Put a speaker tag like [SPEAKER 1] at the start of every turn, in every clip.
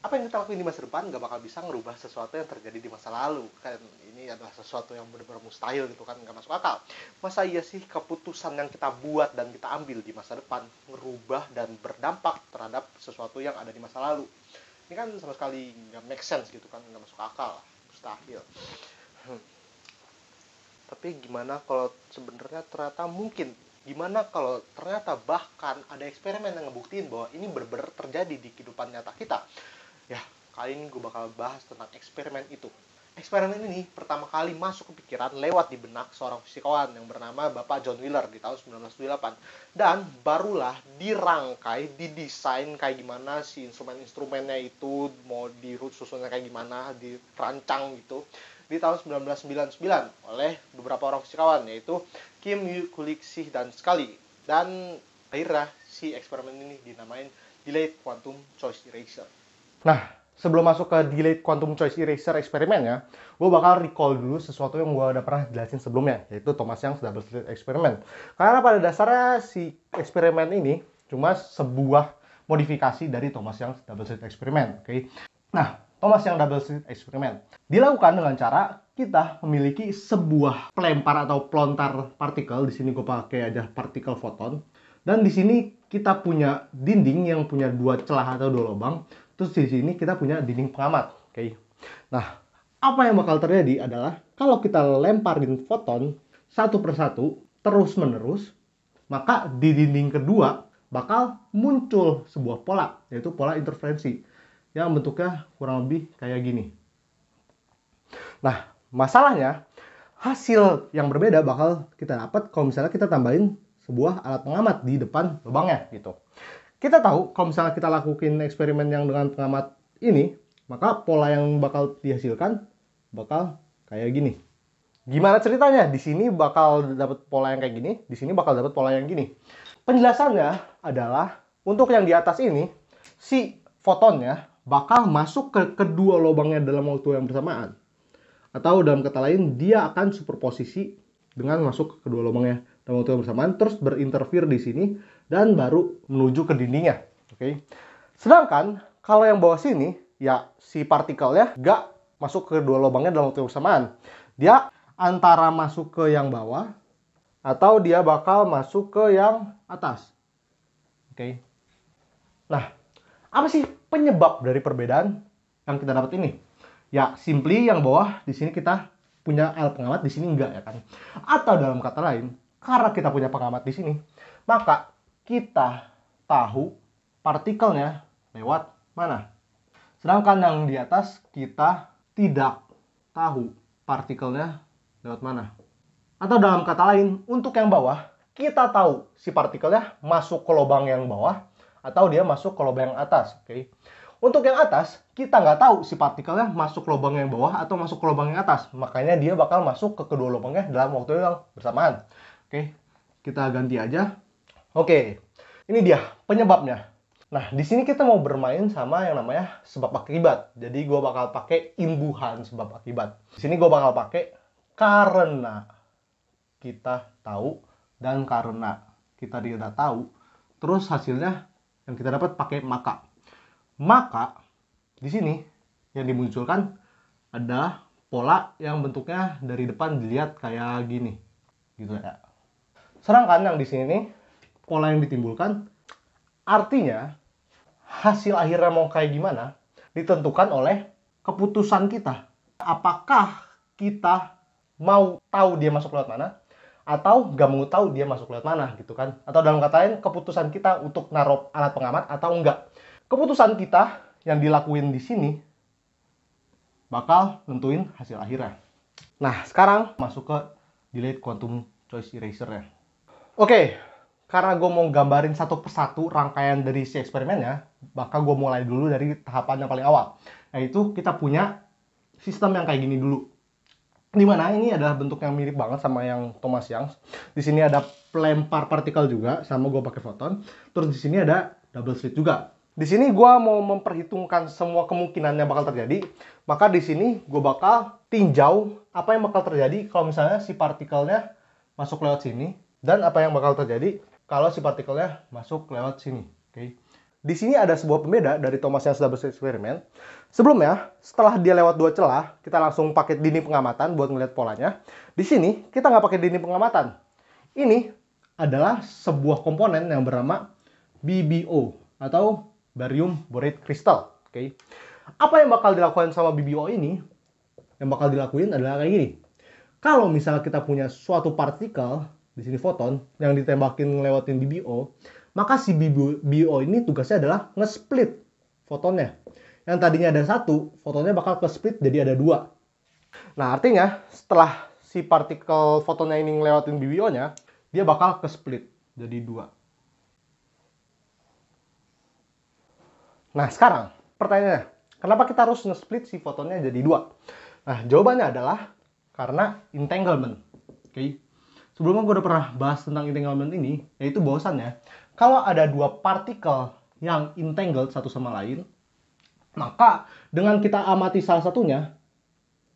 [SPEAKER 1] apa yang kita lakuin di masa depan nggak bakal bisa ngerubah sesuatu yang terjadi di masa lalu kan ini adalah sesuatu yang benar-benar mustahil gitu kan nggak masuk akal masa iya sih keputusan yang kita buat dan kita ambil di masa depan ngerubah dan berdampak terhadap sesuatu yang ada di masa lalu ini kan sama sekali nggak make sense gitu kan nggak masuk akal mustahil hmm. tapi gimana kalau sebenarnya ternyata mungkin gimana kalau ternyata bahkan ada eksperimen yang ngebuktiin bahwa ini benar-benar terjadi di kehidupan nyata kita Ya, kali ini gue bakal bahas tentang eksperimen itu. Eksperimen ini pertama kali masuk ke pikiran lewat di benak seorang fisikawan yang bernama Bapak John Wheeler di tahun 1928. Dan barulah dirangkai, didesain kayak gimana si instrumen-instrumennya itu, mau susunnya kayak gimana, dirancang gitu di tahun 1999 oleh beberapa orang fisikawan yaitu Kim Kuliksih dan sekali dan akhirnya si eksperimen ini dinamain delayed quantum choice eraser. Nah, sebelum masuk ke Delayed Quantum Choice Eraser eksperimen ya, gue bakal recall dulu sesuatu yang gue udah pernah jelasin sebelumnya, yaitu Thomas Young's Double Slit Experiment. Karena pada dasarnya si eksperimen ini cuma sebuah modifikasi dari Thomas Young's Double Slit Experiment, oke? Okay? Nah, Thomas Young Double Slit Experiment dilakukan dengan cara kita memiliki sebuah pelempar atau pelontar partikel, di sini gue pakai aja partikel foton, dan di sini kita punya dinding yang punya dua celah atau dua lubang Terus di sini kita punya dinding pengamat, oke? Nah, apa yang bakal terjadi adalah kalau kita lemparin foton satu persatu terus menerus, maka di dinding kedua bakal muncul sebuah pola, yaitu pola interferensi yang bentuknya kurang lebih kayak gini. Nah, masalahnya hasil yang berbeda bakal kita dapat kalau misalnya kita tambahin sebuah alat pengamat di depan lubangnya gitu. Kita tahu kalau misalnya kita lakukan eksperimen yang dengan pengamat ini, maka pola yang bakal dihasilkan bakal kayak gini. Gimana ceritanya? Di sini bakal dapat pola yang kayak gini, di sini bakal dapat pola yang gini. Penjelasannya adalah untuk yang di atas ini si fotonnya bakal masuk ke kedua lubangnya dalam waktu yang bersamaan. Atau dalam kata lain, dia akan superposisi dengan masuk ke kedua lubangnya dalam waktu yang bersamaan terus berinterfere di sini dan baru menuju ke dindingnya. Oke. Okay? Sedangkan kalau yang bawah sini ya si partikelnya gak masuk ke dua lubangnya dalam waktu yang bersamaan. Dia antara masuk ke yang bawah atau dia bakal masuk ke yang atas. Oke. Okay. Nah, apa sih penyebab dari perbedaan yang kita dapat ini? Ya, simply yang bawah di sini kita punya L pengamat, di sini enggak ya kan. Atau dalam kata lain, karena kita punya pengamat di sini, maka kita tahu partikelnya lewat mana. Sedangkan yang di atas kita tidak tahu partikelnya lewat mana. Atau dalam kata lain, untuk yang bawah, kita tahu si partikelnya masuk ke lubang yang bawah atau dia masuk ke lubang yang atas. Oke. Okay? Untuk yang atas, kita nggak tahu si partikelnya masuk ke lubang yang bawah atau masuk ke lubang yang atas. Makanya dia bakal masuk ke kedua lubangnya dalam waktu yang bersamaan. Oke, kita ganti aja. Oke, ini dia penyebabnya. Nah, di sini kita mau bermain sama yang namanya sebab akibat. Jadi gue bakal pakai imbuhan sebab akibat. Di sini gue bakal pakai karena kita tahu dan karena kita tidak tahu. Terus hasilnya yang kita dapat pakai maka. Maka di sini yang dimunculkan adalah pola yang bentuknya dari depan dilihat kayak gini. Gitu ya serang kandang di sini pola yang ditimbulkan artinya hasil akhirnya mau kayak gimana ditentukan oleh keputusan kita apakah kita mau tahu dia masuk lewat mana atau gak mau tahu dia masuk lewat mana gitu kan atau dalam kata lain keputusan kita untuk narop alat pengamat atau enggak keputusan kita yang dilakuin di sini bakal nentuin hasil akhirnya nah sekarang masuk ke delayed quantum choice eraser ya Oke, karena gue mau gambarin satu persatu rangkaian dari si eksperimennya, maka gue mulai dulu dari tahapan yang paling awal. Yaitu kita punya sistem yang kayak gini dulu. Dimana ini adalah bentuk yang mirip banget sama yang Thomas Young. Di sini ada pelempar partikel juga, sama gue pakai foton. Terus di sini ada double slit juga. Di sini gue mau memperhitungkan semua kemungkinan yang bakal terjadi. Maka di sini gue bakal tinjau apa yang bakal terjadi kalau misalnya si partikelnya masuk lewat sini dan apa yang bakal terjadi kalau si partikelnya masuk lewat sini. Oke. Okay. Di sini ada sebuah pembeda dari Thomas yang sudah bereksperimen. Sebelumnya, setelah dia lewat dua celah, kita langsung pakai dini pengamatan buat ngeliat polanya. Di sini, kita nggak pakai dini pengamatan. Ini adalah sebuah komponen yang bernama BBO atau barium borate crystal. Oke. Okay. Apa yang bakal dilakukan sama BBO ini? Yang bakal dilakuin adalah kayak gini. Kalau misalnya kita punya suatu partikel di sini foton yang ditembakin lewatin BBO, maka si BBO ini tugasnya adalah nge-split fotonnya. Yang tadinya ada satu, fotonnya bakal ke-split jadi ada dua. Nah, artinya setelah si partikel fotonnya ini ngelewatin BBO-nya, dia bakal ke-split jadi dua. Nah, sekarang pertanyaannya, kenapa kita harus nge-split si fotonnya jadi dua? Nah, jawabannya adalah karena entanglement. Oke. Okay? sebelumnya gue udah pernah bahas tentang entanglement ini, yaitu bahwasannya Kalau ada dua partikel yang entangled satu sama lain, maka dengan kita amati salah satunya,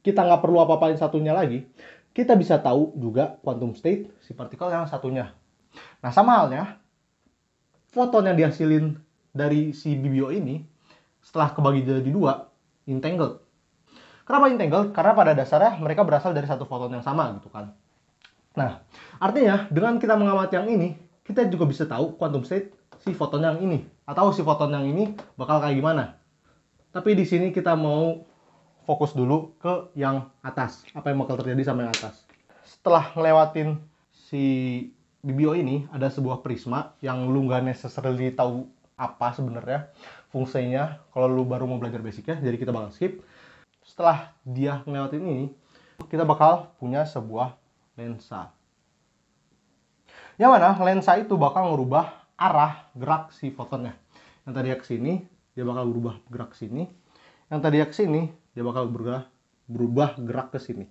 [SPEAKER 1] kita nggak perlu apa-apain satunya lagi, kita bisa tahu juga quantum state si partikel yang satunya. Nah, sama halnya, foton yang dihasilin dari si BBO ini, setelah kebagi jadi dua, entangled. Kenapa entangled? Karena pada dasarnya mereka berasal dari satu foton yang sama gitu kan. Nah, artinya dengan kita mengamati yang ini, kita juga bisa tahu quantum state si foton yang ini atau si foton yang ini bakal kayak gimana. Tapi di sini kita mau fokus dulu ke yang atas, apa yang bakal terjadi sama yang atas. Setelah ngelewatin si BBO ini ada sebuah prisma yang lu nggak necessarily tahu apa sebenarnya fungsinya kalau lu baru mau belajar basic ya jadi kita bakal skip setelah dia ngelewatin ini kita bakal punya sebuah lensa. Yang mana lensa itu bakal merubah arah gerak si fotonnya. Yang tadi ke sini, dia bakal berubah gerak ke sini. Yang tadi ke sini, dia bakal berubah, berubah gerak ke sini.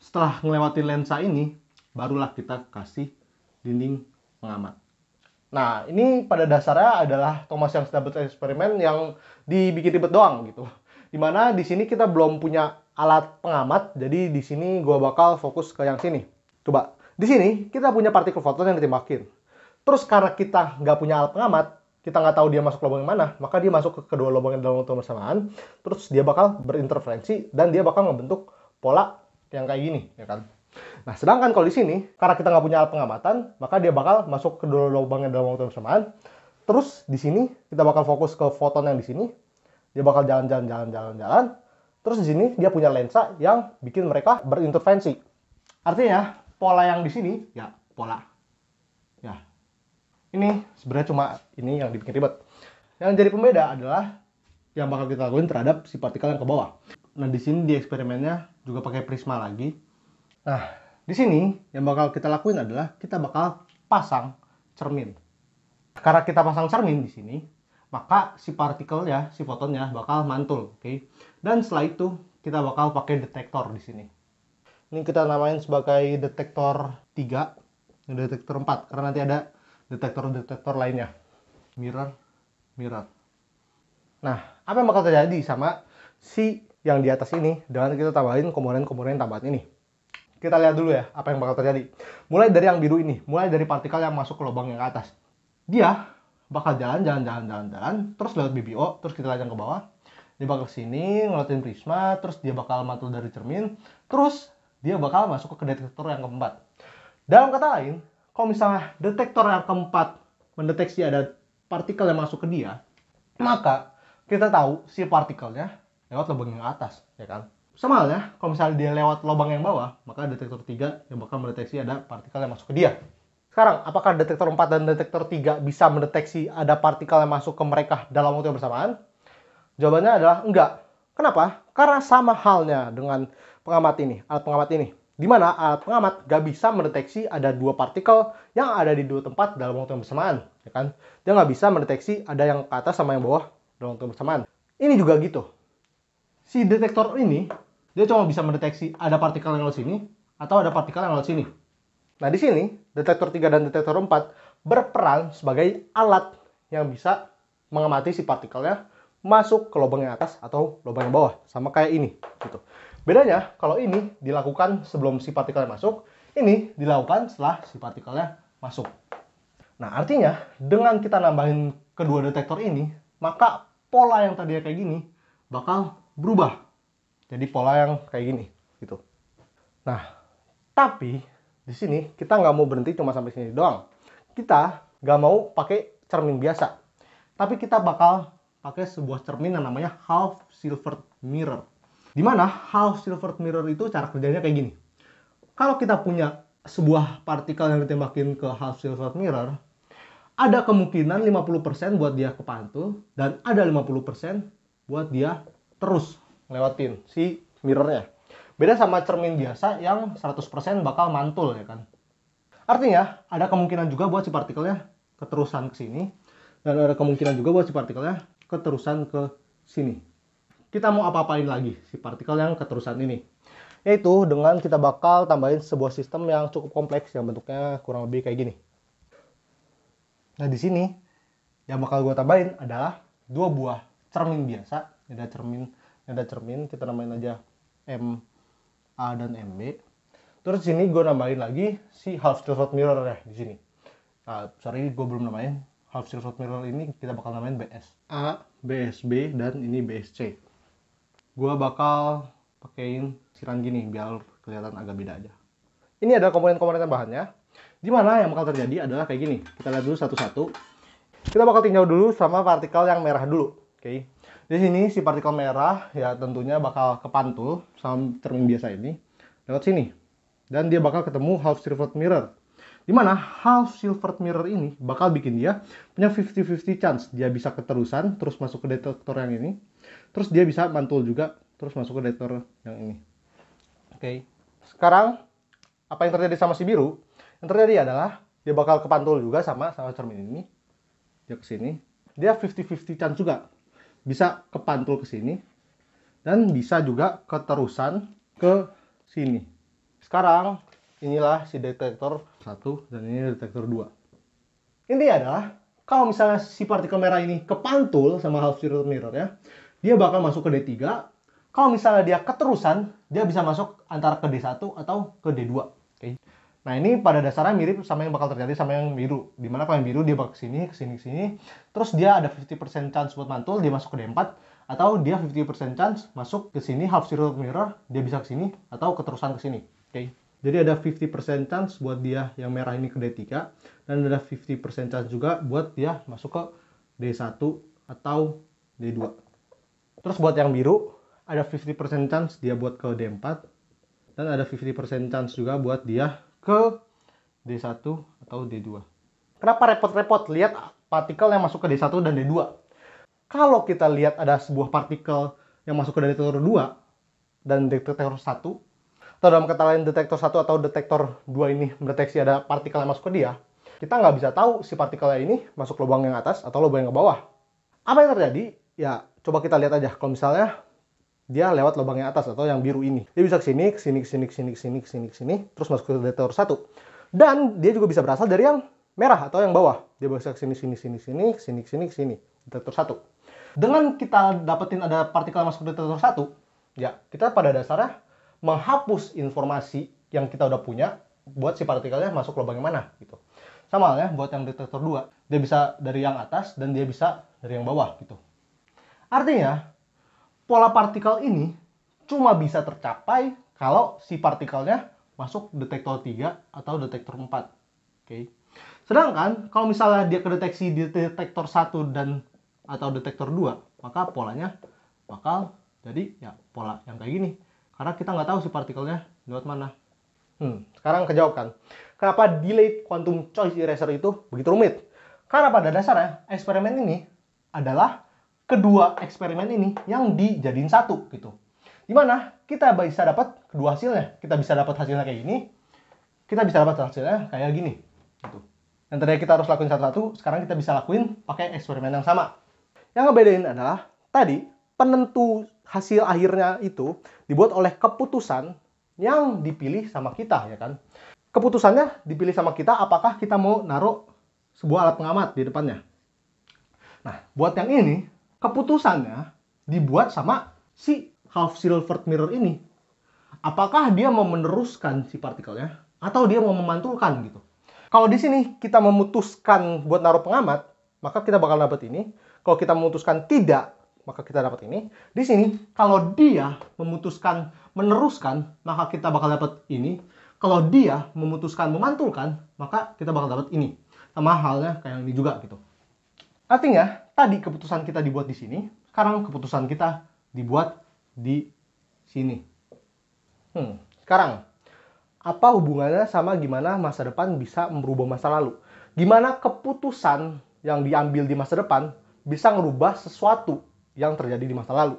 [SPEAKER 1] Setelah melewati lensa ini, barulah kita kasih dinding pengamat. Nah, ini pada dasarnya adalah Thomas yang dapat eksperimen yang dibikin ribet doang gitu. Dimana di sini kita belum punya alat pengamat. Jadi di sini gue bakal fokus ke yang sini. Coba, di sini kita punya partikel foton yang ditembakin. Terus karena kita nggak punya alat pengamat, kita nggak tahu dia masuk lubang yang mana, maka dia masuk ke kedua lubang yang dalam waktu bersamaan. Terus dia bakal berinterferensi dan dia bakal membentuk pola yang kayak gini, ya kan? Nah, sedangkan kalau di sini, karena kita nggak punya alat pengamatan, maka dia bakal masuk ke kedua lubang yang dalam waktu bersamaan. Terus di sini kita bakal fokus ke foton yang di sini. Dia bakal jalan-jalan, jalan-jalan, jalan. Terus di sini dia punya lensa yang bikin mereka berintervensi. Artinya pola yang di sini ya pola. Ya. Ini sebenarnya cuma ini yang dibikin ribet. Yang jadi pembeda adalah yang bakal kita lakuin terhadap si partikel yang ke bawah. Nah, di sini di eksperimennya juga pakai prisma lagi. Nah, di sini yang bakal kita lakuin adalah kita bakal pasang cermin. Karena kita pasang cermin di sini, maka si partikel ya, si fotonnya bakal mantul, oke. Okay? Dan setelah itu kita bakal pakai detektor di sini. Ini kita namain sebagai detektor 3 dan detektor 4 karena nanti ada detektor-detektor lainnya. Mirror, mirror. Nah, apa yang bakal terjadi sama si yang di atas ini dengan kita tambahin komponen-komponen tambahan ini? Kita lihat dulu ya apa yang bakal terjadi. Mulai dari yang biru ini, mulai dari partikel yang masuk ke lubang yang ke atas. Dia bakal jalan jalan jalan jalan jalan terus lewat BBO terus kita lajang ke bawah dia bakal ke sini ngeliatin prisma terus dia bakal matul dari cermin terus dia bakal masuk ke detektor yang keempat dalam kata lain kalau misalnya detektor yang keempat mendeteksi ada partikel yang masuk ke dia maka kita tahu si partikelnya lewat lubang yang atas ya kan sama halnya kalau misalnya dia lewat lubang yang bawah maka detektor 3 yang bakal mendeteksi ada partikel yang masuk ke dia sekarang, apakah detektor 4 dan detektor 3 bisa mendeteksi ada partikel yang masuk ke mereka dalam waktu yang bersamaan? Jawabannya adalah enggak. Kenapa? Karena sama halnya dengan pengamat ini, alat pengamat ini. Di mana alat pengamat gak bisa mendeteksi ada dua partikel yang ada di dua tempat dalam waktu yang bersamaan. Ya kan? Dia nggak bisa mendeteksi ada yang ke atas sama yang bawah dalam waktu yang bersamaan. Ini juga gitu. Si detektor ini, dia cuma bisa mendeteksi ada partikel yang lewat sini atau ada partikel yang lewat sini. Nah, di sini detektor 3 dan detektor 4 berperan sebagai alat yang bisa mengamati si partikelnya masuk ke lubang yang atas atau lubang yang bawah, sama kayak ini gitu. Bedanya kalau ini dilakukan sebelum si partikelnya masuk, ini dilakukan setelah si partikelnya masuk. Nah, artinya dengan kita nambahin kedua detektor ini, maka pola yang tadinya kayak gini bakal berubah jadi pola yang kayak gini gitu. Nah, tapi di sini kita nggak mau berhenti cuma sampai sini doang. Kita nggak mau pakai cermin biasa. Tapi kita bakal pakai sebuah cermin yang namanya half silver mirror. Dimana half silver mirror itu cara kerjanya kayak gini. Kalau kita punya sebuah partikel yang ditembakin ke half silver mirror, ada kemungkinan 50% buat dia ke pantul dan ada 50% buat dia terus lewatin si mirrornya. Beda sama cermin biasa yang 100% bakal mantul ya kan. Artinya ada kemungkinan juga buat si partikelnya keterusan ke sini dan ada kemungkinan juga buat si partikelnya keterusan ke sini. Kita mau apa-apain lagi si partikel yang keterusan ini? Yaitu dengan kita bakal tambahin sebuah sistem yang cukup kompleks yang bentuknya kurang lebih kayak gini. Nah, di sini yang bakal gue tambahin adalah dua buah cermin biasa, ada cermin, ada cermin, kita namain aja M A dan MB. Terus sini gue nambahin lagi si half silver mirror ya di sini. Uh, sorry gue belum namain. Half silver mirror ini kita bakal namain BS A, BSB dan ini BSC. Gue bakal pakein siran gini biar kelihatan agak beda aja. Ini adalah komponen-komponen bahannya. Di mana yang bakal terjadi adalah kayak gini. Kita lihat dulu satu-satu. Kita bakal tinjau dulu sama partikel yang merah dulu. Oke. Okay. Di sini si partikel merah ya tentunya bakal kepantul sama cermin biasa ini lewat sini. Dan dia bakal ketemu half silvered mirror. Dimana half silvered mirror ini bakal bikin dia punya 50-50 chance. Dia bisa keterusan terus masuk ke detektor yang ini. Terus dia bisa mantul juga terus masuk ke detektor yang ini. Oke. Okay. Sekarang apa yang terjadi sama si biru? Yang terjadi adalah dia bakal kepantul juga sama sama cermin ini. Dia ke sini. Dia 50-50 chance juga bisa kepantul ke sini dan bisa juga keterusan ke sini. Sekarang inilah si detektor satu dan ini detektor 2. Intinya adalah kalau misalnya si partikel merah ini kepantul sama half mirror ya, dia bakal masuk ke D3. Kalau misalnya dia keterusan, dia bisa masuk antara ke D1 atau ke D2. Okay. Nah ini pada dasarnya mirip sama yang bakal terjadi sama yang biru. Dimana kalau yang biru dia bakal kesini, kesini, kesini. Terus dia ada 50% chance buat mantul, dia masuk ke D4. Atau dia 50% chance masuk ke sini, half circle mirror, dia bisa kesini. Atau keterusan kesini. Oke. Okay. Jadi ada 50% chance buat dia yang merah ini ke D3. Dan ada 50% chance juga buat dia masuk ke D1 atau D2. Terus buat yang biru, ada 50% chance dia buat ke D4. Dan ada 50% chance juga buat dia ke D1 atau D2. Kenapa repot-repot lihat partikel yang masuk ke D1 dan D2? Kalau kita lihat ada sebuah partikel yang masuk ke detektor 2 dan detektor 1, atau dalam kata lain detektor 1 atau detektor 2 ini mendeteksi ada partikel yang masuk ke dia, kita nggak bisa tahu si partikelnya ini masuk lubang yang atas atau lubang yang ke bawah. Apa yang terjadi? Ya, coba kita lihat aja. Kalau misalnya dia lewat lubang yang atas atau yang biru ini. Dia bisa ke sini, ke sini, ke sini, ke sini, ke sini, ke sini, ke sini, terus masuk ke detektor satu Dan dia juga bisa berasal dari yang merah atau yang bawah. Dia bisa ke sini, sini, sini, sini, ke sini, ke sini, ke sini, detektor satu Dengan kita dapetin ada partikel masuk ke detektor satu ya, kita pada dasarnya menghapus informasi yang kita udah punya buat si partikelnya masuk lubang yang mana gitu. Sama ya buat yang detektor 2, dia bisa dari yang atas dan dia bisa dari yang bawah gitu. Artinya, pola partikel ini cuma bisa tercapai kalau si partikelnya masuk detektor 3 atau detektor 4. Oke. Sedangkan kalau misalnya dia kedeteksi di detektor 1 dan atau detektor 2, maka polanya bakal jadi ya pola yang kayak gini. Karena kita nggak tahu si partikelnya lewat mana. Hmm, sekarang kejawab kan. Kenapa delay quantum choice eraser itu begitu rumit? Karena pada dasarnya eksperimen ini adalah kedua eksperimen ini yang dijadiin satu gitu. Dimana kita bisa dapat kedua hasilnya. Kita bisa dapat hasilnya kayak gini. Kita bisa dapat hasilnya kayak gini. Gitu. Yang tadi kita harus lakuin satu-satu, sekarang kita bisa lakuin pakai eksperimen yang sama. Yang ngebedain adalah tadi penentu hasil akhirnya itu dibuat oleh keputusan yang dipilih sama kita ya kan. Keputusannya dipilih sama kita apakah kita mau naruh sebuah alat pengamat di depannya. Nah, buat yang ini keputusannya dibuat sama si half silver mirror ini. Apakah dia mau meneruskan si partikelnya atau dia mau memantulkan gitu. Kalau di sini kita memutuskan buat naruh pengamat, maka kita bakal dapat ini. Kalau kita memutuskan tidak, maka kita dapat ini. Di sini kalau dia memutuskan meneruskan, maka kita bakal dapat ini. Kalau dia memutuskan memantulkan, maka kita bakal dapat ini. Sama halnya kayak yang ini juga gitu. Artinya, tadi keputusan kita dibuat di sini, sekarang keputusan kita dibuat di sini. Hmm, sekarang, apa hubungannya sama gimana masa depan bisa merubah masa lalu? Gimana keputusan yang diambil di masa depan bisa merubah sesuatu yang terjadi di masa lalu?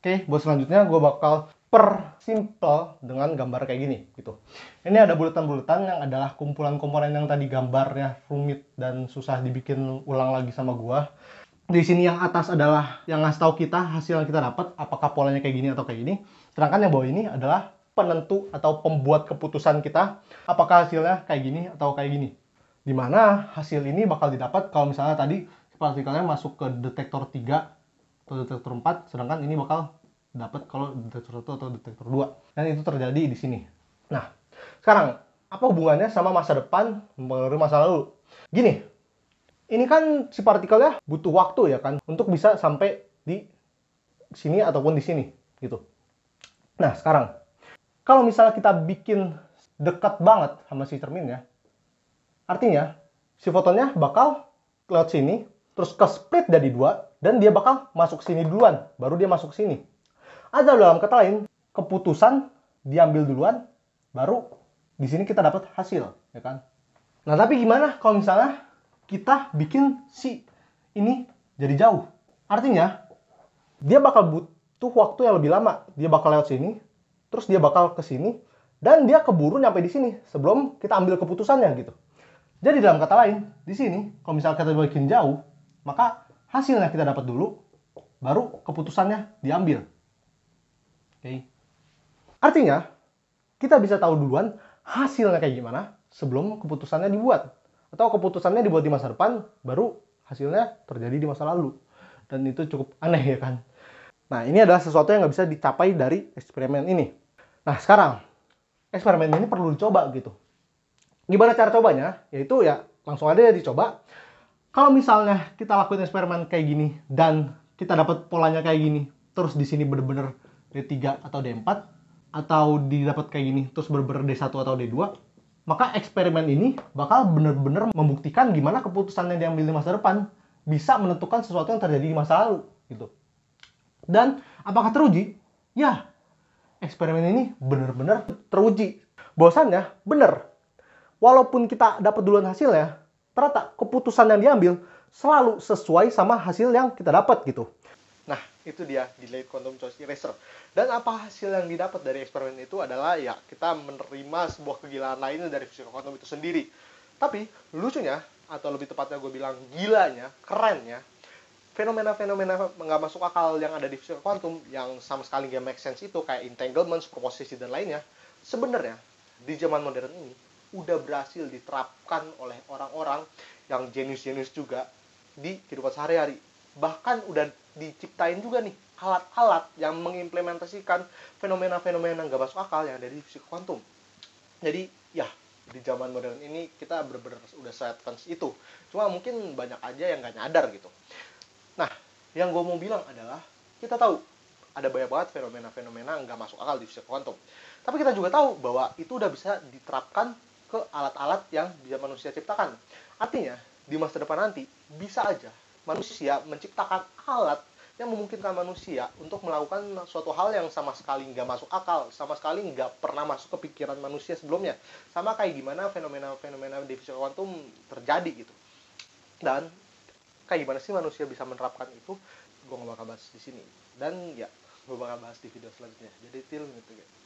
[SPEAKER 1] Oke, buat selanjutnya gue bakal simple dengan gambar kayak gini gitu. Ini ada bulatan-bulatan yang adalah kumpulan komponen yang tadi gambarnya rumit dan susah dibikin ulang lagi sama gua. Di sini yang atas adalah yang ngasih tahu kita hasil yang kita dapat apakah polanya kayak gini atau kayak gini. Sedangkan yang bawah ini adalah penentu atau pembuat keputusan kita apakah hasilnya kayak gini atau kayak gini. Dimana hasil ini bakal didapat kalau misalnya tadi partikelnya masuk ke detektor 3 atau detektor 4 sedangkan ini bakal dapat kalau detektor 1 atau detektor 2. Dan itu terjadi di sini. Nah, sekarang apa hubungannya sama masa depan mengenai masa lalu? Gini, ini kan si partikel ya butuh waktu ya kan untuk bisa sampai di sini ataupun di sini gitu. Nah, sekarang kalau misalnya kita bikin dekat banget sama si cermin ya, artinya si fotonya bakal lewat sini, terus ke split jadi dua, dan dia bakal masuk sini duluan, baru dia masuk sini ada dalam kata lain keputusan diambil duluan baru di sini kita dapat hasil ya kan nah tapi gimana kalau misalnya kita bikin si ini jadi jauh artinya dia bakal butuh waktu yang lebih lama dia bakal lewat sini terus dia bakal ke sini dan dia keburu nyampe di sini sebelum kita ambil keputusannya gitu jadi dalam kata lain di sini kalau misalnya kita bikin jauh maka hasilnya kita dapat dulu baru keputusannya diambil Okay. Artinya, kita bisa tahu duluan hasilnya kayak gimana sebelum keputusannya dibuat. Atau keputusannya dibuat di masa depan, baru hasilnya terjadi di masa lalu. Dan itu cukup aneh ya kan? Nah, ini adalah sesuatu yang nggak bisa dicapai dari eksperimen ini. Nah, sekarang, eksperimen ini perlu dicoba gitu. Gimana cara cobanya? Yaitu ya langsung aja dicoba. Kalau misalnya kita lakuin eksperimen kayak gini dan kita dapat polanya kayak gini, terus di sini bener-bener D3 atau D4 atau didapat kayak gini terus berber D1 atau D2 maka eksperimen ini bakal benar-benar membuktikan gimana keputusan yang diambil di masa depan bisa menentukan sesuatu yang terjadi di masa lalu gitu dan apakah teruji? Ya, eksperimen ini benar-benar teruji. Bosannya benar. Walaupun kita dapat duluan hasilnya, ternyata keputusan yang diambil selalu sesuai sama hasil yang kita dapat gitu itu dia delayed quantum choice eraser dan apa hasil yang didapat dari eksperimen itu adalah ya kita menerima sebuah kegilaan lainnya dari fisika kuantum itu sendiri tapi lucunya atau lebih tepatnya gue bilang gilanya kerennya fenomena-fenomena nggak masuk akal yang ada di fisika kuantum yang sama sekali nggak make sense itu kayak entanglement, superposisi dan lainnya sebenarnya di zaman modern ini udah berhasil diterapkan oleh orang-orang yang jenius-jenius juga di kehidupan sehari-hari bahkan udah diciptain juga nih alat-alat yang mengimplementasikan fenomena-fenomena nggak masuk akal yang ada di fisika kuantum. Jadi ya di zaman modern ini kita benar-benar udah saya advance itu. Cuma mungkin banyak aja yang nggak nyadar gitu. Nah, yang gue mau bilang adalah kita tahu ada banyak banget fenomena-fenomena nggak masuk akal di fisika kuantum. Tapi kita juga tahu bahwa itu udah bisa diterapkan ke alat-alat yang bisa manusia ciptakan. Artinya, di masa depan nanti bisa aja manusia menciptakan alat yang memungkinkan manusia untuk melakukan suatu hal yang sama sekali nggak masuk akal, sama sekali nggak pernah masuk ke pikiran manusia sebelumnya. Sama kayak gimana fenomena-fenomena di fisika kuantum terjadi gitu. Dan kayak gimana sih manusia bisa menerapkan itu, gue nggak bakal bahas di sini. Dan ya, gue bakal bahas di video selanjutnya. Jadi til gitu guys.